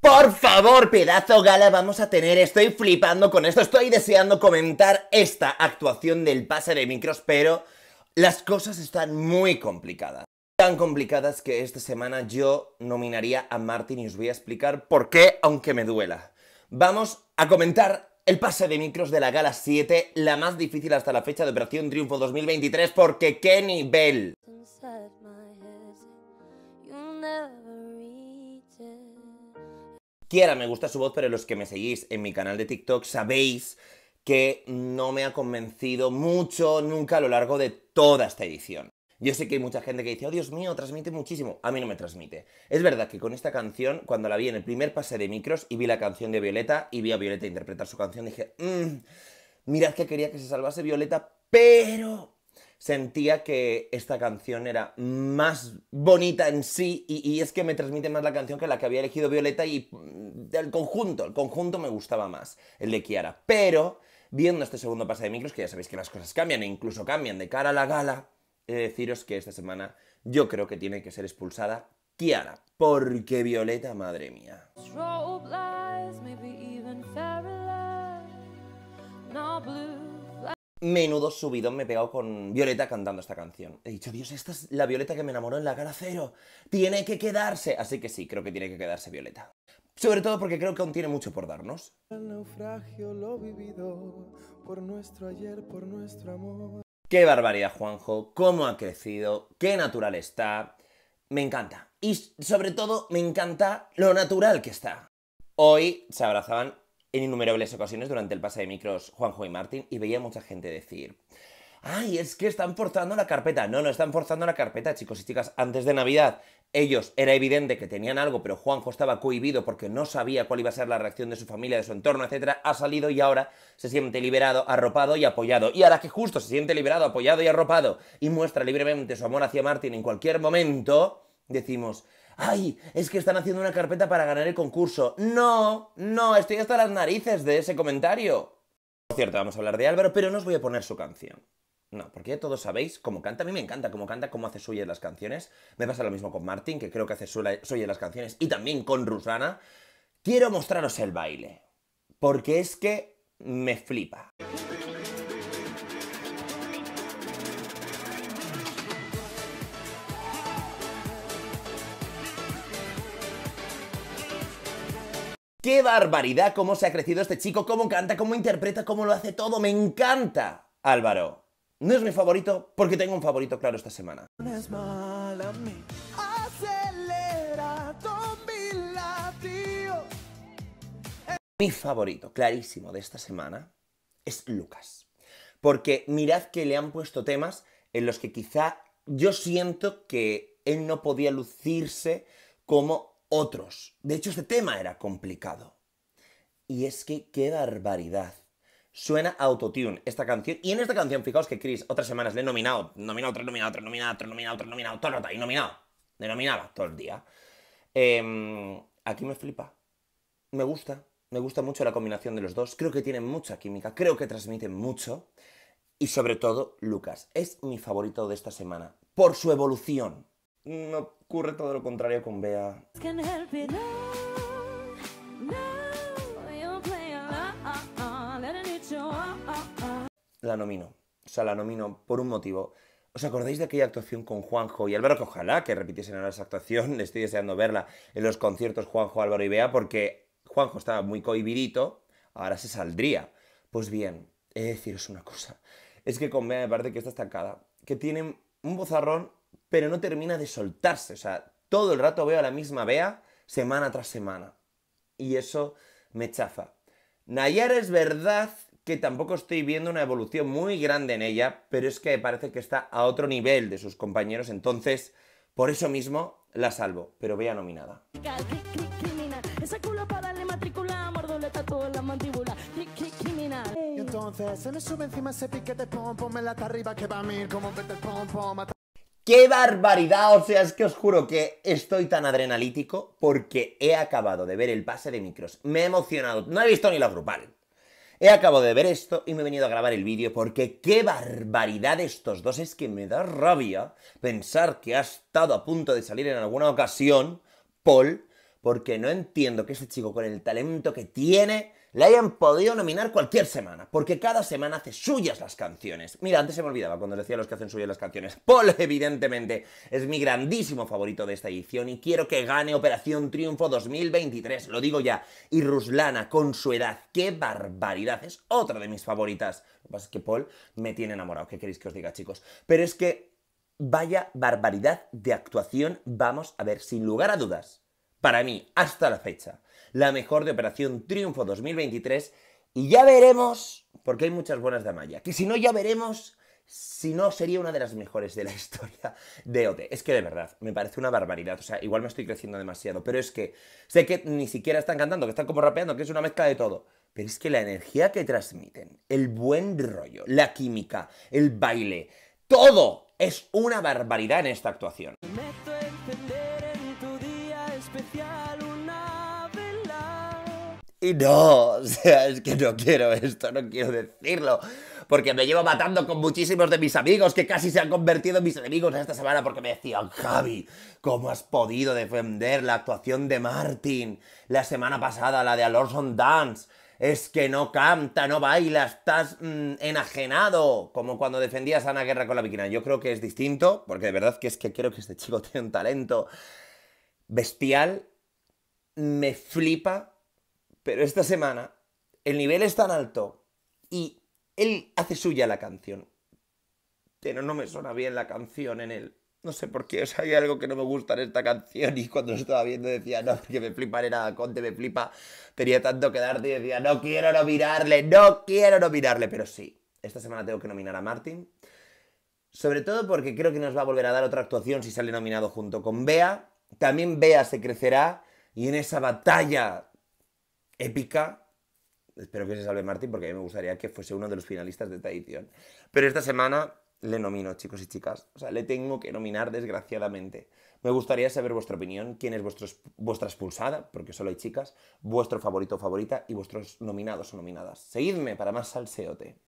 Por favor, pedazo gala vamos a tener, estoy flipando con esto, estoy deseando comentar esta actuación del pase de micros, pero las cosas están muy complicadas. Tan complicadas que esta semana yo nominaría a Martin y os voy a explicar por qué, aunque me duela. Vamos a comentar el pase de micros de la gala 7, la más difícil hasta la fecha de Operación Triunfo 2023, porque qué nivel. Quiera, me gusta su voz, pero los que me seguís en mi canal de TikTok sabéis que no me ha convencido mucho nunca a lo largo de toda esta edición. Yo sé que hay mucha gente que dice, oh Dios mío, transmite muchísimo. A mí no me transmite. Es verdad que con esta canción, cuando la vi en el primer pase de micros y vi la canción de Violeta y vi a Violeta interpretar su canción, dije, mmm, mirad que quería que se salvase Violeta, pero sentía que esta canción era más bonita en sí y, es que me transmite más la canción que la que había elegido Violeta y mm, el conjunto, el conjunto me gustaba más, el de Kiara. Pero viendo este segundo pase de micros, que ya sabéis que las cosas cambian e incluso cambian de cara a la gala, he deciros que esta semana yo creo que tiene que ser expulsada Kiara, porque Violeta, madre mía. Menudo subidón me he pegado con Violeta cantando esta canción. He dicho, Dios, esta es la Violeta que me enamoró en la cara cero. Tiene que quedarse. Así que sí, creo que tiene que quedarse Violeta. Sobre todo porque creo que aún tiene mucho por darnos. El naufragio lo vivido por nuestro ayer, por nuestro amor. Qué barbaridad, Juanjo. Cómo ha crecido. Qué natural está. Me encanta. Y sobre todo, me encanta lo natural que está. Hoy se abrazaban en innumerables ocasiones durante el pase de micros Juanjo y Martín y veía mucha gente decir, ay, es que están forzando la carpeta. No, no están forzando la carpeta, chicos y chicas, antes de Navidad. Ellos era evidente que tenían algo, pero Juanjo estaba cohibido porque no sabía cuál iba a ser la reacción de su familia, de su entorno, etcétera. Ha salido y ahora se siente liberado, arropado y apoyado. Y ahora que justo se siente liberado, apoyado y arropado y muestra libremente su amor hacia Martín en cualquier momento, decimos, ay, es que están haciendo una carpeta para ganar el concurso. No, no, estoy hasta las narices de ese comentario. Por cierto, vamos a hablar de Álvaro, pero no os voy a poner su canción. No, porque todos sabéis cómo canta. A mí me encanta cómo canta, cómo hace suyas las canciones. Me pasa lo mismo con Martín, que creo que hace suyas las canciones, y también con Rusana. Quiero mostraros el baile, porque es que me flipa. ¡Qué barbaridad! ¿Cómo se ha crecido este chico? ¿Cómo canta? ¿Cómo interpreta? ¿Cómo lo hace todo? ¡Me encanta! Álvaro. No es mi favorito porque tengo un favorito claro esta semana. Mi favorito, clarísimo, de esta semana es Lucas. Porque mirad que le han puesto temas en los que quizá yo siento que él no podía lucirse como otros. De hecho, este tema era complicado. Y es que qué barbaridad. Suena autotune esta canción. Y en esta canción, fijaos que Chris, otras semanas le he nominado, nominado, tres nominado, otro nominado, otro nominado, nominado, todo el y nominado. Le todo el día. Em, aquí me flipa. Me gusta. Me gusta mucho la combinación de los dos. Creo que tienen mucha química. Creo que transmiten mucho. Y sobre todo, Lucas. Es mi favorito de esta semana. Por su evolución. No ocurre todo lo contrario con Bea. La nomino. O sea, la nomino por un motivo. ¿Os acordáis de aquella actuación con Juanjo y Álvaro? Que ojalá que repitiesen ahora esa actuación. Le estoy deseando verla en los conciertos Juanjo, Álvaro y Bea porque Juanjo estaba muy cohibidito. Ahora se saldría. Pues bien, he de deciros una cosa. Es que con Bea me parece que está estancada. Que tienen un bozarrón pero no termina de soltarse. O sea, todo el rato veo a la misma vea semana tras semana. Y eso me chafa. Nayar es verdad que tampoco estoy viendo una evolución muy grande en ella, pero es que parece que está a otro nivel de sus compañeros, entonces por eso mismo la salvo, pero vea nominada. entonces a ¡Qué barbaridad! O sea, es que os juro que estoy tan adrenalítico porque he acabado de ver el pase de micros. Me he emocionado. No he visto ni la grupal. He acabado de ver esto y me he venido a grabar el vídeo porque qué barbaridad estos dos. Es que me da rabia pensar que ha estado a punto de salir en alguna ocasión Paul, porque no entiendo que ese chico con el talento que tiene la hayan podido nominar cualquier semana, porque cada semana hace suyas las canciones. Mira, antes se me olvidaba cuando decía los que hacen suyas las canciones. Paul, evidentemente, es mi grandísimo favorito de esta edición y quiero que gane Operación Triunfo 2023, lo digo ya. Y Ruslana, con su edad, qué barbaridad, es otra de mis favoritas. Lo que pasa es que Paul me tiene enamorado, ¿qué queréis que os diga, chicos? Pero es que vaya barbaridad de actuación vamos a ver, sin lugar a dudas, para mí, hasta la fecha la mejor de Operación Triunfo 2023. Y ya veremos, porque hay muchas buenas de Amaya, que si no, ya veremos si no sería una de las mejores de la historia de OT. Es que de verdad, me parece una barbaridad. O sea, igual me estoy creciendo demasiado, pero es que sé que ni siquiera están cantando, que están como rapeando, que es una mezcla de todo. Pero es que la energía que transmiten, el buen rollo, la química, el baile, todo es una barbaridad en esta actuación. Y no, o sea, es que no quiero esto, no quiero decirlo. Porque me llevo matando con muchísimos de mis amigos que casi se han convertido en mis enemigos esta semana porque me decían, Javi, ¿cómo has podido defender la actuación de Martin la semana pasada, la de Alorson Dance? Es que no canta, no baila, estás mm, enajenado, como cuando defendías a Ana Guerra con la bikini. Yo creo que es distinto, porque de verdad que es que creo que este chico tiene un talento bestial. Me flipa pero esta semana el nivel es tan alto y él hace suya la canción. Pero no me suena bien la canción en él. No sé por qué, o sea, hay algo que no me gusta en esta canción y cuando estaba viendo decía, no, que me flipa era Conte, me flipa. Tenía tanto que darte y decía, no quiero mirarle no quiero mirarle. pero sí. Esta semana tengo que nominar a Martin. Sobre todo porque creo que nos va a volver a dar otra actuación si sale nominado junto con Bea. También Bea se crecerá y en esa batalla épica. Espero que se salve Martín porque a mí me gustaría que fuese uno de los finalistas de esta edición. Pero esta semana le nomino, chicos y chicas. O sea, le tengo que nominar desgraciadamente. Me gustaría saber vuestra opinión, quién es vuestra expulsada, porque solo hay chicas, vuestro favorito o favorita y vuestros nominados o nominadas. Seguidme para más salseote.